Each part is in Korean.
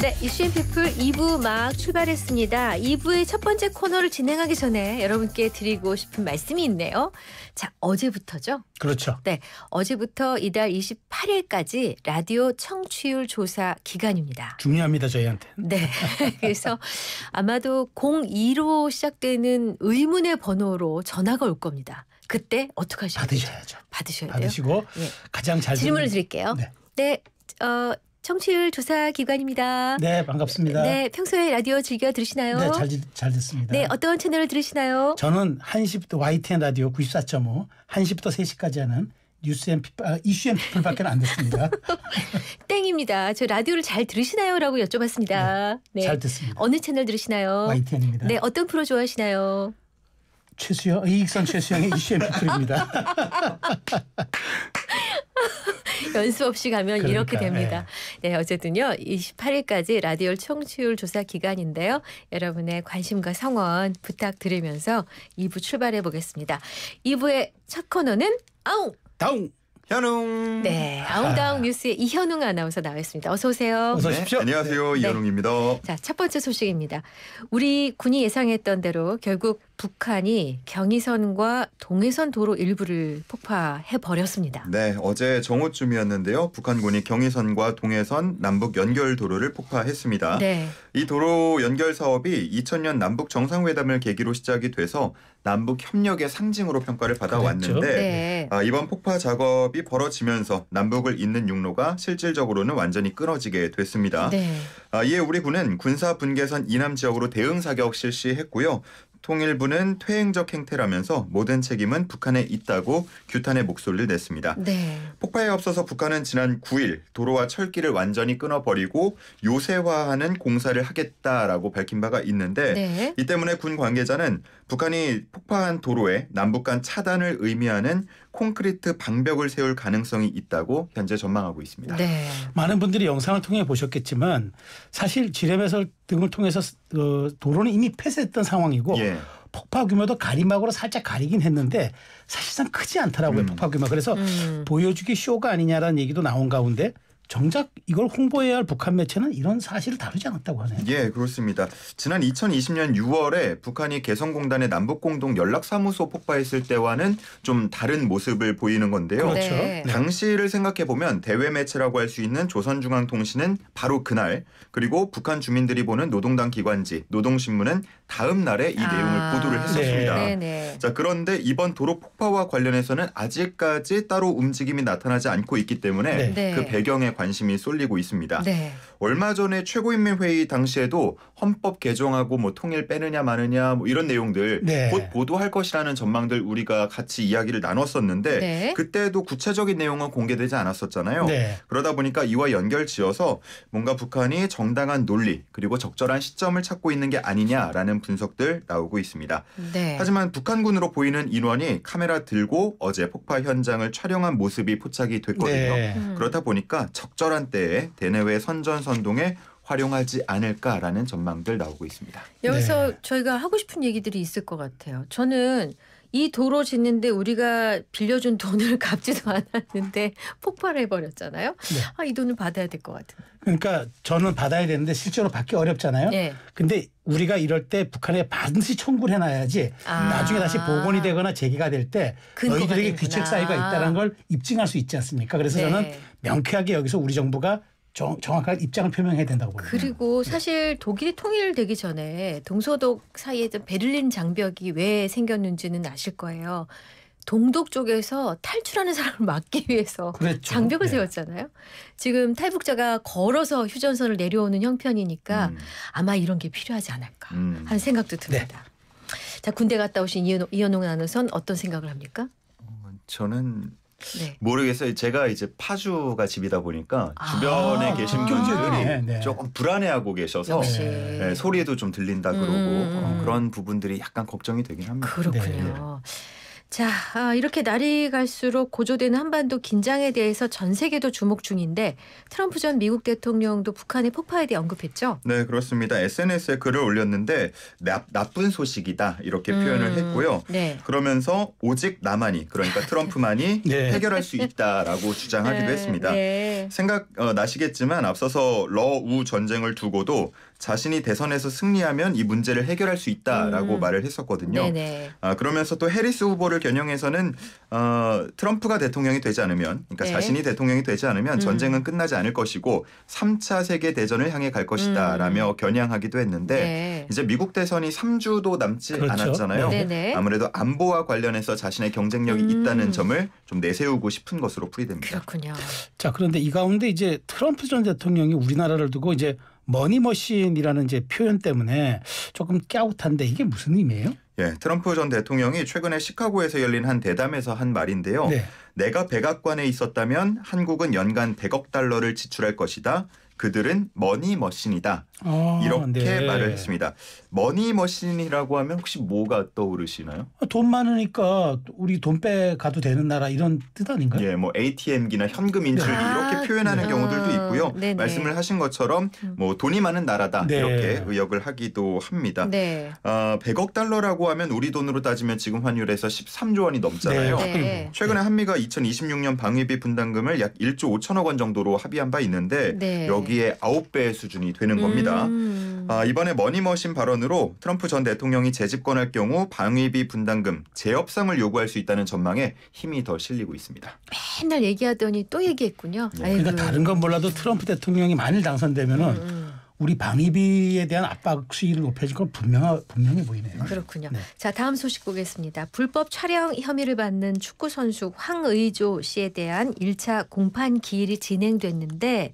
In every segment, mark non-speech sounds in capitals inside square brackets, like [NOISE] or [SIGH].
네, 이슈인 피플 2부 막 출발했습니다. 2부의 첫 번째 코너를 진행하기 전에 여러분께 드리고 싶은 말씀이 있네요. 자, 어제부터죠? 그렇죠. 네, 어제부터 이달 28일까지 라디오 청취율 조사 기간입니다. 중요합니다, 저희한테. 네, [LAUGHS] 그래서 아마도 02로 시작되는 의문의 번호로 전화가 올 겁니다. 그때 어떻게 하셔야 받으셔야죠. 죠 받으셔야 돼요. 받으시고 네. 가장 잘 질문을 드릴게요. 네. 네. 어, 청취율 조사 기관입니다. 네, 반갑습니다. 네, 평소에 라디오 즐겨 들으시나요? 네, 잘, 잘 듣습니다. 네, 어떤 채널을 들으시나요? 저는 1시부터 YTN 라디오 94.5, 1시부터 3시까지 하는 뉴스 앤 피플, 아, 이슈 앤 피플밖에 안 듣습니다. [LAUGHS] 땡입니다. 저 라디오를 잘 들으시나요? 라고 여쭤봤습니다. 네, 네, 잘 듣습니다. 어느 채널 들으시나요? YTN입니다. 네, 어떤 프로 좋아하시나요? 최수영, 이익선 최수영의 이슈 앤 피플입니다. [LAUGHS] [LAUGHS] 연습 없이 가면 그러니까, 이렇게 됩니다. 네. 네, 어쨌든요. 28일까지 라디오 청취율 조사 기간인데요. 여러분의 관심과 성원 부탁드리면서 2부 출발해 보겠습니다. 2부의 첫 코너는 아웅 다웅 현웅. 네, 아. 아웅다웅 뉴스의 이현웅 아나운서 나와있습니다. 어서 오세요. 어서 오십시오. 네, 안녕하세요, 이현웅입니다. 네. 자, 첫 번째 소식입니다. 우리 군이 예상했던 대로 결국 북한이 경의선과 동해선 도로 일부를 폭파해 버렸습니다. 네, 어제 정오쯤이었는데요. 북한군이 경의선과 동해선 남북 연결 도로를 폭파했습니다. 네. 이 도로 연결 사업이 2000년 남북 정상회담을 계기로 시작이 돼서 남북 협력의 상징으로 평가를 받아왔는데 네. 아, 이번 폭파 작업이 벌어지면서 남북을 잇는 육로가 실질적으로는 완전히 끊어지게 됐습니다. 네. 아, 이에 우리 군은 군사 분계선 이남 지역으로 대응 사격 실시했고요. 통일부는 퇴행적 행태라면서 모든 책임은 북한에 있다고 규탄의 목소리를 냈습니다. 네. 폭파에 앞서서 북한은 지난 9일 도로와 철길을 완전히 끊어버리고 요새화하는 공사를 하겠다라고 밝힌 바가 있는데 네. 이 때문에 군 관계자는 북한이 폭파한 도로에 남북 간 차단을 의미하는 콘크리트 방벽을 세울 가능성이 있다고 현재 전망하고 있습니다. 네. 많은 분들이 영상을 통해 보셨겠지만 사실 지뢰배설 등을 통해서 어, 도로는 이미 폐쇄했던 상황이고 예. 폭파 규모도 가림막으로 살짝 가리긴 했는데 사실상 크지 않더라고요 음. 폭파 규모. 그래서 음. 보여주기 쇼가 아니냐라는 얘기도 나온 가운데 정작 이걸 홍보해야 할 북한 매체는 이런 사실을 다루지 않았다고 하네요. 예, 그렇습니다. 지난 2020년 6월에 북한이 개성공단의 남북공동 연락사무소 폭파했을 때와는 좀 다른 모습을 보이는 건데요. 그렇죠. 네. 네. 당시를 생각해 보면 대외 매체라고 할 수 있는 조선중앙통신은 바로 그날 그리고 북한 주민들이 보는 노동당 기관지 노동신문은 다음 날에 이 아. 내용을 보도를 했었습니다. 네. 네. 자 그런데 이번 도로 폭파와 관련해서는 아직까지 따로 움직임이 나타나지 않고 있기 때문에 네. 그 배경에 관심이 쏠리고 있습니다. 네. 얼마 전에 최고인민회의 당시에도 헌법 개정하고 뭐 통일 빼느냐 마느냐 뭐 이런 내용들 네. 곧 보도할 것이라는 전망들 우리가 같이 이야기를 나눴었는데 네. 그때도 구체적인 내용은 공개되지 않았었잖아요. 네. 그러다 보니까 이와 연결지어서 뭔가 북한이 정당한 논리 그리고 적절한 시점을 찾고 있는 게 아니냐라는 분석들 나오고 있습니다. 네. 하지만 북한군으로 보이는 인원이 카메라 들고 어제 폭발 현장을 촬영한 모습이 포착이 됐거든요. 네. 음. 그렇다 보니까 적 적절한 때에 대내외 선전 선동에 활용하지 않을까라는 전망들 나오고 있습니다. 여기서 네. 저희가 하고 싶은 얘기들이 있을 것 같아요. 저는 이 도로 짓는데 우리가 빌려준 돈을 [LAUGHS] 갚지도 않았는데 폭발해 버렸잖아요. 네. 아, 이 돈을 받아야 될 것 같은. 그러니까 저는 받아야 되는데 실제로 받기 어렵잖아요. 네. 근데 우리가 이럴 때 북한에 반드시 청구를 해놔야지 아. 나중에 다시 복원이 되거나 재개가 될 때 너희들에게 되 귀책 사유가 있다는 걸 입증할 수 있지 않습니까? 그래서 네. 저는 명쾌하게 여기서 우리 정부가 정, 확한 입장을 표명해야 된다고 봅니다. 그리고 네. 사실 독일이 통일되기 전에 동서독 사이에 좀 베를린 장벽이 왜 생겼는지는 아실 거예요. 동독 쪽에서 탈출하는 사람을 막기 위해서 그랬죠. 장벽을 네. 세웠잖아요. 지금 탈북자가 걸어서 휴전선을 내려오는 형편이니까 음. 아마 이런 게 필요하지 않을까 음. 하는 생각도 듭니다. 네. 자 군대 갔다 오신 이현홍, 나운서 어떤 생각을 합니까? 어, 저는 네. 모르겠어요. 제가 이제 파주가 집이다 보니까 아 주변에 계신 분들이 네, 네. 조금 불안해하고 계셔서 네, 소리에도 좀 들린다 그러고 음 그런 부분들이 약간 걱정이 되긴 합니다. 그렇군요. 네. 네. 자, 아, 이렇게 날이 갈수록 고조되는 한반도 긴장에 대해서 전 세계도 주목 중인데 트럼프 전 미국 대통령도 북한의 폭파에 대해 언급했죠? 네, 그렇습니다. SNS에 글을 올렸는데 나, 나쁜 소식이다 이렇게 표현을 음, 했고요. 네. 그러면서 오직 나만이 그러니까 트럼프만이 [LAUGHS] 네. 해결할 수 있다라고 주장하기도 네, 했습니다. 네. 생각 어, 나시겠지만 앞서서 러우 전쟁을 두고도 자신이 대선에서 승리하면 이 문제를 해결할 수 있다라고 음. 말을 했었거든요. 아, 그러면서 또 해리스 후보를 겨냥해서는 어, 트럼프가 대통령이 되지 않으면 그러니까 네. 자신이 대통령이 되지 않으면 전쟁은 음. 끝나지 않을 것이고 3차 세계 대전을 향해 갈 것이다라며 음. 겨냥하기도 했는데 네. 이제 미국 대선이 3주도 남지 그렇죠. 않았잖아요. 네 아무래도 안보와 관련해서 자신의 경쟁력이 음. 있다는 점을 좀 내세우고 싶은 것으로 풀이됩니다. 그렇군요. 자, 그런데 이 가운데 이제 트럼프 전 대통령이 우리나라를 두고 이제 머니머신이라는 이제 표현 때문에 조금 깨우한데 이게 무슨 의미예요? 예, 트럼프 전 대통령이 최근에 시카고에서 열린 한 대담에서 한 말인데요. 네. 내가 백악관에 있었다면 한국은 연간 100억 달러를 지출할 것이다. 그들은 머니머신이다. 아, 이렇게 네. 말을 했습니다. 머니머신이라고 하면 혹시 뭐가 떠오르시나요? 돈 많으니까 우리 돈 빼가도 되는 나라 이런 뜻 아닌가요? 예, 뭐 ATM기나 현금 인출기 네. 이렇게 표현하는 아, 경우들도 있고요. 네네. 말씀을 하신 것처럼 음. 뭐 돈이 많은 나라다 네. 이렇게 의역을 하기도 합니다. 네. 어, 아, 100억 달러라고 하면 우리 돈으로 따지면 지금 환율에서 13조 원이 넘잖아요. 네. 네. 최근에 네. 한미가 2026년 방위비 분담금을 약 1조 5천억 원 정도로 합의한 바 있는데 여기 거의아 9배 수준이 되는 겁니다. 음. 아, 이번에 머니머신 발언으로 트럼프 전 대통령이 재집권할 경우 방위비 분담금 재협상을 요구할 수 있다는 전망에 힘이 더 실리고 있습니다. 맨날 얘기하더니 또 얘기했군요. 네. 그러니까 다른 건 몰라도 트럼프 대통령이 만일 당선되면은 음. 음. 우리 방위비에 대한 압박 수위를 높여질 건 분명 분명해 보이네요. 그렇군요. 네. 자 다음 소식 보겠습니다. 불법 촬영 혐의를 받는 축구 선수 황의조 씨에 대한 1차 공판 기일이 진행됐는데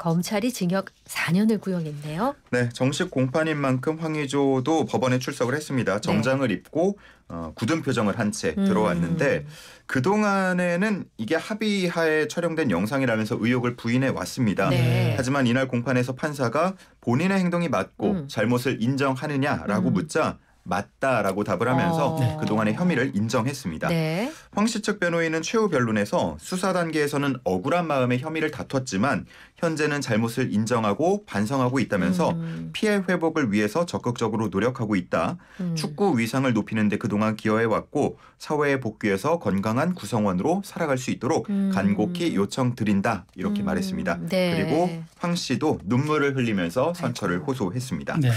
검찰이 징역 4년을 구형했네요. 네, 정식 공판인 만큼 황의조도 법원에 출석을 했습니다. 네. 정장을 네. 입고 어, 굳은 표정을 한채 음. 들어왔는데 음. 그 동안에는 이게 합의하에 촬영된 영상이라면서 의혹을 부인해 왔습니다. 네. 하지만 이날 공판에서 판사가 본인의 행동이 맞고 음. 잘못을 인정하느냐라고 음. 묻자 맞다라고 답을 하면서 어. 네. 그동안의 혐의를 인정했습니다. 네. 황씨 측 변호인은 최후 변론에서 수사 단계에서는 억울한 마음에 혐의를 다퉜지만 현재는 잘못을 인정하고 반성하고 있다면서 음. 피해 회복을 위해서 적극적으로 노력하고 있다. 음. 축구 위상을 높이는데 그동안 기여해왔고 사회에 복귀해서 건강한 구성원으로 살아갈 수 있도록 음. 간곡히 요청드린다. 이렇게 음. 말했습니다. 네. 그리고 황 씨도 눈물을 흘리면서 선처를 아이고. 호소했습니다. 네.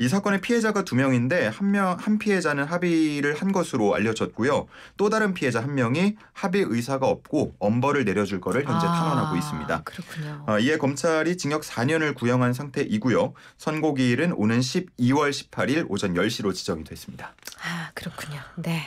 이 사건의 피해자가 두 명인데 한 명 한 피해자는 합의를 한 것으로 알려졌고요. 또 다른 피해자 한 명이 합의 의사가 없고 엄벌을 내려줄 거를 현재 아, 탄원하고 있습니다. 그렇군요. 어, 이에 검찰이 징역 4년을 구형한 상태이고요. 선고기일은 오는 12월 18일 오전 10시로 지정이 됐습니다. 아 그렇군요. 네.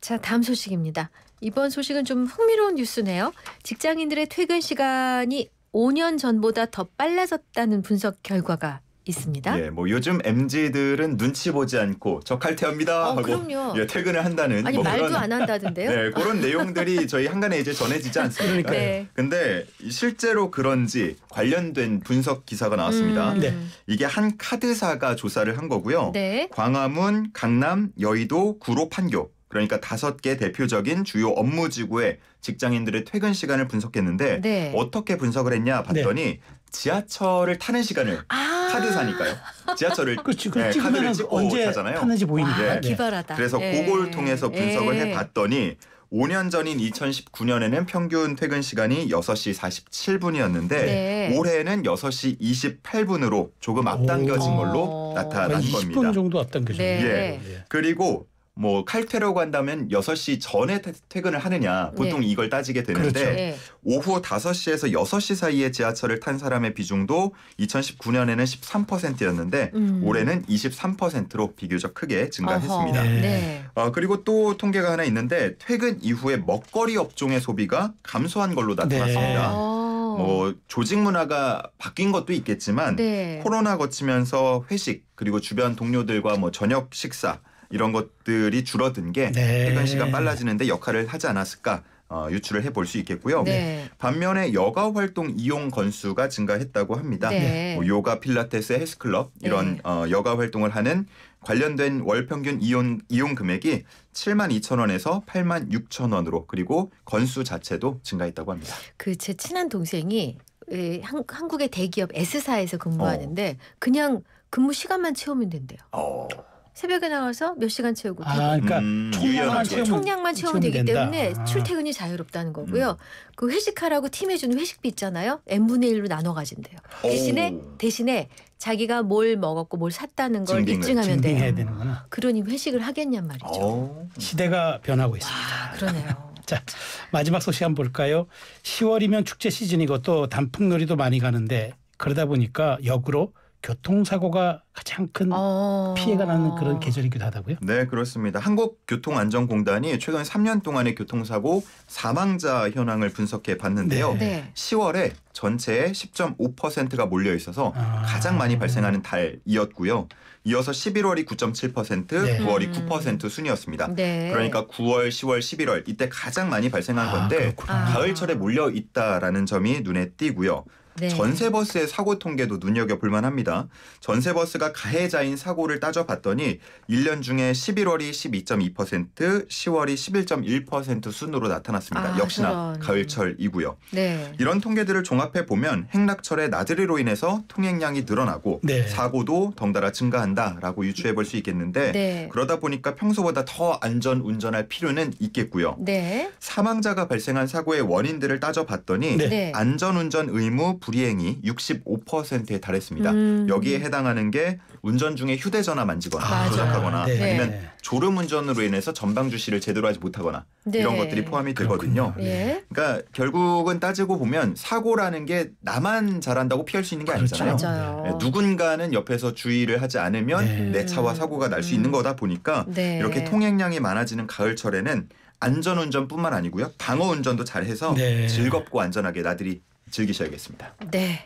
자 다음 소식입니다. 이번 소식은 좀 흥미로운 뉴스네요. 직장인들의 퇴근 시간이 5년 전보다 더 빨라졌다는 분석 결과가 있습니다. 예, 뭐 요즘 MZ들은 눈치 보지 않고 저 칼퇴합니다 어, 하고 그럼요. 예, 퇴근을 한다는 아니 뭐 말도 그런, 안 한다던데요. 네, 그런 내용들이 저희 한간에 이제 전해지지 않습니까? 그러니까요. 네. 네. 근데 실제로 그런지 관련된 분석 기사가 나왔습니다. 음. 네. 이게 한 카드사가 조사를 한 거고요. 네. 광화문, 강남, 여의도, 구로, 판교 그러니까 다섯 개 대표적인 주요 업무지구의 직장인들의 퇴근 시간을 분석했는데 네. 어떻게 분석을 했냐 네. 봤더니 네. 지하철을 타는 시간을 아~ 카드사니까요. 지하철을 그렇 아, 그렇지, 네, 카드를 찍고 언제 타잖아요. 타는지 보이는데. 네. 기발하다. 그래서 예. 그걸 통해서 분석을 예. 해봤더니 5년 전인 2019년에는 평균 퇴근 시간이 6시 47분이었는데 네. 올해는 6시 28분으로 조금 앞당겨진 걸로 어. 나타난 겁니다. 20분 정도 앞당겨졌네요. 네. 예. 예. 그리고 뭐칼퇴라고한다면 6시 전에 퇴근을 하느냐 보통 예. 이걸 따지게 되는데 그렇죠. 예. 오후 5시에서 6시 사이에 지하철을 탄 사람의 비중도 2019년에는 13%였는데 음. 올해는 23%로 비교적 크게 증가했습니다. 네. 네. 어, 그리고 또 통계가 하나 있는데 퇴근 이후에 먹거리 업종의 소비가 감소한 걸로 나타났습니다. 네. 어. 뭐 조직 문화가 바뀐 것도 있겠지만 네. 코로나 거치면서 회식 그리고 주변 동료들과 뭐 저녁 식사 이런 것들이 줄어든 게 네. 퇴근 시간 빨라지는데 역할을 하지 않았을까 어, 유추를 해볼 수 있겠고요. 네. 반면에 여가 활동 이용 건수가 증가했다고 합니다. 네. 뭐 요가, 필라테스, 헬스클럽 이런 네. 어, 여가 활동을 하는 관련된 월 평균 이용, 이용 금액이 7만 2천 원에서 8만 6천 원으로 그리고 건수 자체도 증가했다고 합니다. 그 제 친한 동생이 예, 한, 한국의 대기업 S사에서 근무하는데 어. 그냥 근무 시간만 채우면 된대요. 어. 새벽에 나와서 몇 시간 채우고 아, 그러니까 음, 총량만 채우면 그렇죠. 총량만 채우면 되기 된다. 때문에 아. 출퇴근이 자유롭다는 거고요. 음. 그 회식하라고 팀에 주는 회식비 있잖아요. n분의 1로 나눠 가진대요. 대신에 오. 대신에 자기가 뭘 먹었고 뭘 샀다는 걸 증빙을, 입증하면 증빙해야 되는구나. 그러니 회식을 하겠냔 말이죠. 어. 시대가 변하고 있습니다. 아, 그러네요. [LAUGHS] 자 마지막 소식 한번 볼까요? 10월이면 축제 시즌이고 또 단풍놀이도 많이 가는데 그러다 보니까 역으로 교통사고가 가장 큰 어... 피해가 나는 그런 계절이기도 하다고요? 네, 그렇습니다. 한국교통안전공단이 최근 3년 동안의 교통사고 사망자 현황을 분석해 봤는데요. 네. 10월에 전체의 10.5%가 몰려 있어서 아... 가장 많이 발생하는 달이었고요. 이어서 11월이 9.7%, 네. 9월이 9% 음. 순이었습니다. 네. 그러니까 9월, 10월, 11월 이때 가장 많이 발생한 아, 건데 그 가을철에 몰려 있다라는 점이 눈에 띄고요. 네. 전세버스의 사고 통계도 눈여겨볼 만합니다. 전세버스가 가해자인 사고를 따져봤더니 1년 중에 11월이 12.2%, 10월이 11.1% 순으로 나타났습니다. 아, 역시나 그런. 가을철이고요. 네. 이런 통계들을 종합해 보면 행락철의 나들이로 인해서 통행량이 늘어나고 네. 사고도 덩달아 증가한다라고 유추해 볼 수 있겠는데 네. 그러다 보니까 평소보다 더 안전 운전할 필요는 있겠고요. 네. 사망자가 발생한 사고의 원인들을 따져봤더니 네. 안전 운전 의무 불이행이 65%에 달했습니다. 음. 여기에 해당하는 게 운전 중에 휴대전화 만지거나 아, 조작하거나 네. 아니면 네. 졸음 운전으로 인해서 전방 주시를 제대로 하지 못하거나 네. 이런 것들이 포함이 되거든요. 네. 그러니까 결국은 따지고 보면 사고라는 게 나만 잘한다고 피할 수 있는 게 그렇죠. 아니잖아요. 그렇죠. 누군가는 옆에서 주의를 하지 않으면 네. 내 차와 사고가 날 수 있는 음. 거다 보니까 네. 이렇게 통행량이 많아지는 가을철에는 안전운전뿐만 아니고요. 방어운전도 잘해서 즐겁고 안전하게 나들이 즐기셔야겠습니다. 네.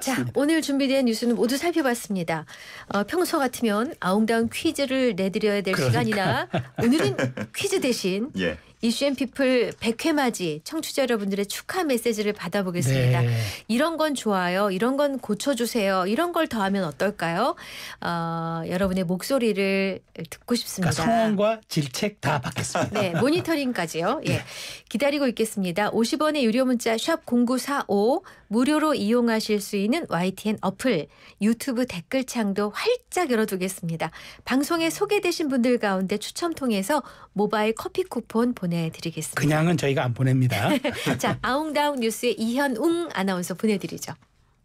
자, 오늘 준비된 뉴스는 모두 살펴봤습니다. 어, 평소 같으면 아웅다운 퀴즈를 내드려야 될 그러니까. 시간이나 오늘은 [LAUGHS] 퀴즈 대신 예. 이슈앤피플 100회 맞이 청취자 여러분들의 축하 메시지를 받아보겠습니다. 네. 이런 건 좋아요. 이런 건 고쳐주세요. 이런 걸 더하면 어떨까요? 어, 여러분의 목소리를 듣고 싶습니다. 그러니까 성원과 질책 다 받겠습니다. 네, 모니터링까지요. 예. 네. 기다리고 있겠습니다. 50원의 유료 문자 샵0945 무료로 이용하실 수 있는 YTN 어플 유튜브 댓글창도 활짝 열어두겠습니다. 방송에 소개되신 분들 가운데 추첨 통해서 모바일 커피 쿠폰 보내 보내드리겠습니다. 그냥은 저희가 안 보냅니다. [LAUGHS] 자 아웅다웅 뉴스의 이현웅 아나운서 보내드리죠.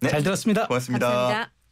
네. 잘 들었습니다. 고맙습니다 감사합니다.